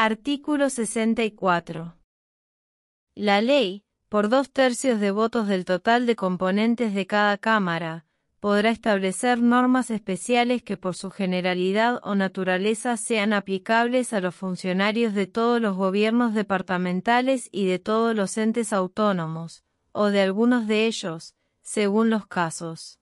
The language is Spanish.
Artículo 64. La ley, por dos tercios de votos del total de componentes de cada Cámara, podrá establecer normas especiales que por su generalidad o naturaleza sean aplicables a los funcionarios de todos los gobiernos departamentales y de todos los entes autónomos, o de algunos de ellos, según los casos.